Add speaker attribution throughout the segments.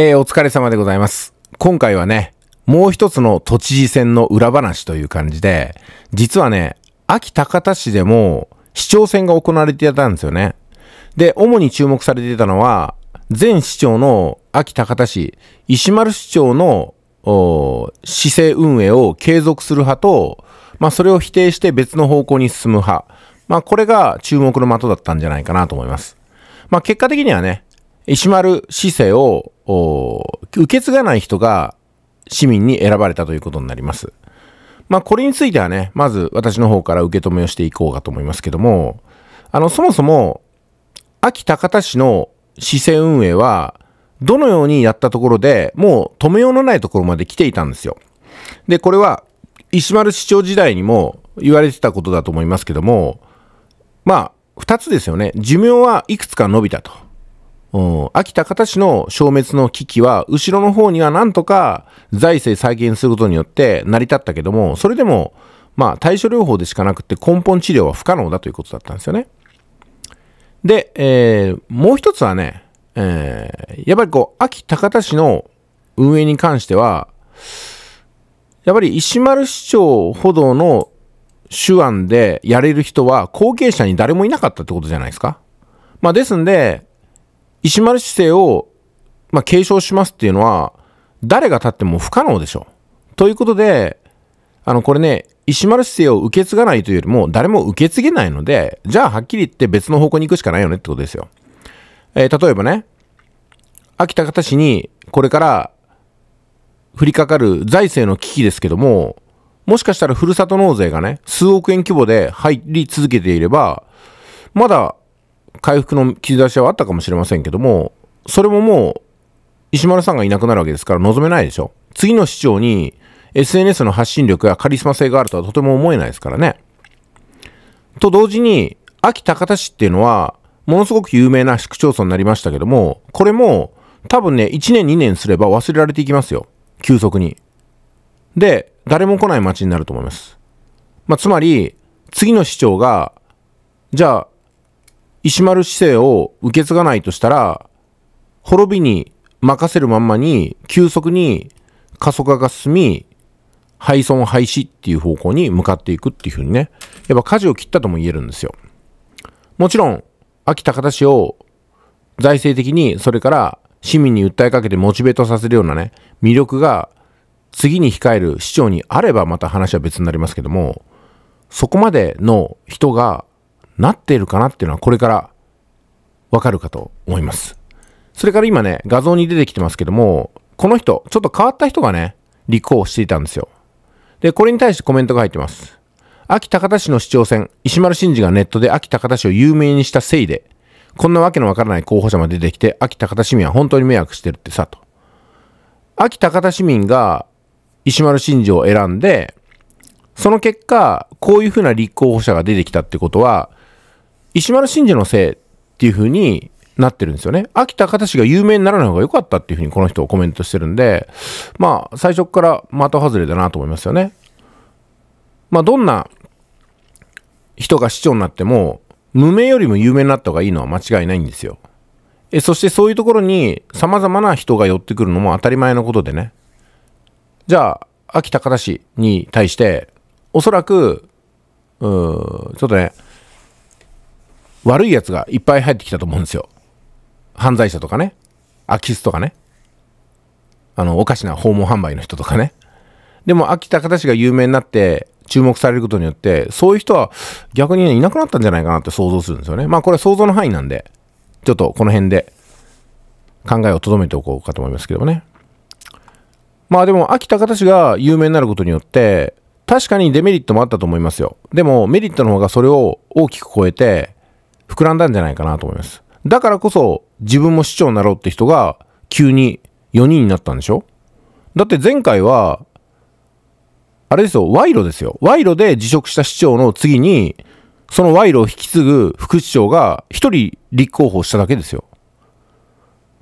Speaker 1: えー、お疲れ様でございます。今回はね、もう一つの都知事選の裏話という感じで、実はね、秋高田市でも市長選が行われていたんですよね。で、主に注目されていたのは、前市長の秋高田市、石丸市長の市政運営を継続する派と、まあそれを否定して別の方向に進む派。まあこれが注目の的だったんじゃないかなと思います。まあ結果的にはね、石丸市政を受け継がない人が市民に選ばれたということになります。まあこれについてはね、まず私の方から受け止めをしていこうかと思いますけども、あのそもそも、秋高田市の市政運営は、どのようにやったところでもう止めようのないところまで来ていたんですよ。で、これは石丸市長時代にも言われてたことだと思いますけども、まあ、二つですよね。寿命はいくつか伸びたと。うん、秋田方市の消滅の危機は、後ろの方にはなんとか財政再建することによって成り立ったけども、それでも、まあ、対処療法でしかなくて根本治療は不可能だということだったんですよね。で、えー、もう一つはね、えー、やっぱりこう、秋高田市の運営に関しては、やっぱり石丸市長ほどの手腕でやれる人は後継者に誰もいなかったってことじゃないですか。まあですんで、石丸市政を、まあ、継承しますっていうのは、誰が立っても不可能でしょ。ということで、あの、これね、石丸市政を受け継がないというよりも、誰も受け継げないので、じゃあはっきり言って別の方向に行くしかないよねってことですよ。えー、例えばね、秋田方市にこれから降りかかる財政の危機ですけども、もしかしたらふるさと納税がね、数億円規模で入り続けていれば、まだ回復の兆しはあったかもしれませんけども、それももう、石丸さんがいなくなるわけですから望めないでしょ。次の市長に SNS の発信力やカリスマ性があるとはとても思えないですからね。と同時に、秋高田市っていうのは、ものすごく有名な市区町村になりましたけども、これも多分ね、1年2年すれば忘れられていきますよ。急速に。で、誰も来ない街になると思います。まあ、つまり、次の市長が、じゃあ、石丸姿勢を受け継がないとしたら、滅びに任せるまんまに、急速に過疎化が進み、廃村廃止っていう方向に向かっていくっていうふうにね、やっぱ舵を切ったとも言えるんですよ。もちろん、秋高田市を財政的に、それから市民に訴えかけてモチベートさせるようなね、魅力が次に控える市長にあればまた話は別になりますけども、そこまでの人がなっているかなっていうのはこれからわかるかと思います。それから今ね、画像に出てきてますけども、この人、ちょっと変わった人がね、立候補していたんですよ。で、これに対してコメントが入ってます。秋高田市の市長選、石丸真二がネットで秋高田市を有名にしたせいで、こんなわけのわからない候補者も出てきて、秋高田市民は本当に迷惑してるってさ、と。秋高田市民が石丸真二を選んで、その結果、こういうふうな立候補者が出てきたってことは、石丸信二のせいっていう風になってるんですよね。秋田方が有名にならない方が良かったっていう風にこの人をコメントしてるんで、まあ最初から的外れだなと思いますよね。まあどんな人が市長になっても、無名よりも有名になった方がいいのは間違いないんですよ。えそしてそういうところに様々な人が寄ってくるのも当たり前のことでね。じゃあ、秋田方市に対して、おそらく、うーん、ちょっとね、悪いやつがいっぱい入ってきたと思うんですよ。犯罪者とかね。空き巣とかね。あの、おかしな訪問販売の人とかね。でも、秋田た形が有名になって、注目されることによって、そういう人は逆にね、いなくなったんじゃないかなって想像するんですよね。まあ、これ想像の範囲なんで、ちょっとこの辺で考えを留めておこうかと思いますけどね。まあでも、秋田た形が有名になることによって、確かにデメリットもあったと思いますよ。でも、メリットの方がそれを大きく超えて、膨らんだんじゃないかなと思います。だからこそ自分も市長になろうって人が急に4人になったんでしょだって前回は、あれですよ、賄賂ですよ。賄賂で辞職した市長の次に、その賄賂を引き継ぐ副市長が1人立候補しただけですよ。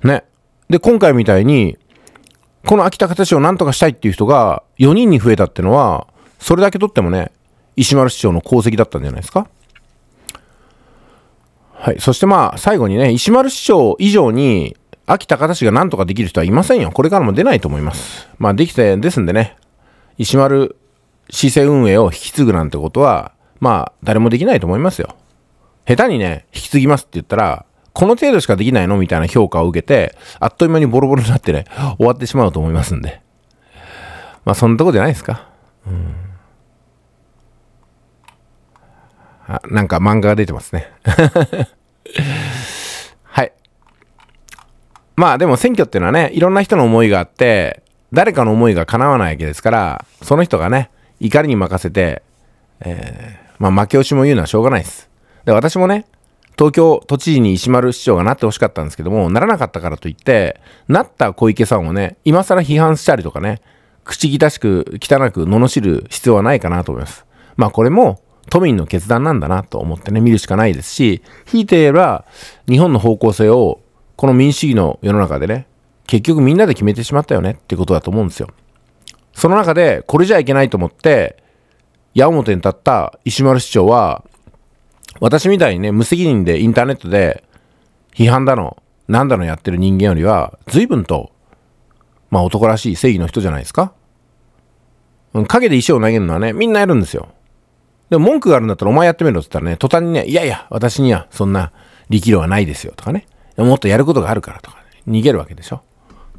Speaker 1: ね。で、今回みたいに、この秋田方市を何とかしたいっていう人が4人に増えたってのは、それだけとってもね、石丸市長の功績だったんじゃないですかはい。そしてまあ、最後にね、石丸市長以上に、秋高田市が何とかできる人はいませんよ。これからも出ないと思います。まあ、できて、ですんでね、石丸市政運営を引き継ぐなんてことは、まあ、誰もできないと思いますよ。下手にね、引き継ぎますって言ったら、この程度しかできないのみたいな評価を受けて、あっという間にボロボロになってね、終わってしまうと思いますんで。まあ、そんなとこじゃないですか。うんあなんか漫画が出てますね。はい。まあでも選挙っていうのはね、いろんな人の思いがあって、誰かの思いが叶わないわけですから、その人がね、怒りに任せて、えー、まあ負け惜しも言うのはしょうがないです。で、私もね、東京都知事に石丸市長がなってほしかったんですけども、ならなかったからといって、なった小池さんをね、今更批判したりとかね、口汚しく、汚く罵る必要はないかなと思います。まあこれも都民の決断なんだなと思ってね、見るしかないですし、ひいて言えば、日本の方向性を、この民主主義の世の中でね、結局みんなで決めてしまったよねってことだと思うんですよ。その中で、これじゃいけないと思って、矢面に立った石丸市長は、私みたいにね、無責任でインターネットで批判だの、何だのやってる人間よりは、随分と、まあ男らしい正義の人じゃないですか。陰で石を投げるのはね、みんなやるんですよ。でも文句があるんだったらお前やってみろって言ったらね、途端にね、いやいや、私にはそんな力量はないですよとかね。もっとやることがあるからとか、ね、逃げるわけでしょ。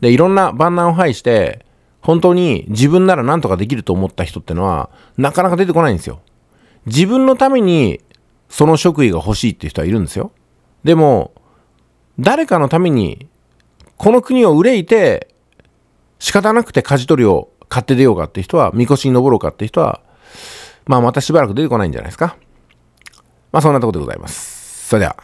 Speaker 1: で、いろんな万難を排して、本当に自分なら何とかできると思った人ってのは、なかなか出てこないんですよ。自分のために、その職位が欲しいっていう人はいるんですよ。でも、誰かのために、この国を憂いて、仕方なくて舵取りを買って出ようかって人は、みこしに登ろうかって人は、まあまたしばらく出てこないんじゃないですか。まあそんなとこでございます。それでは。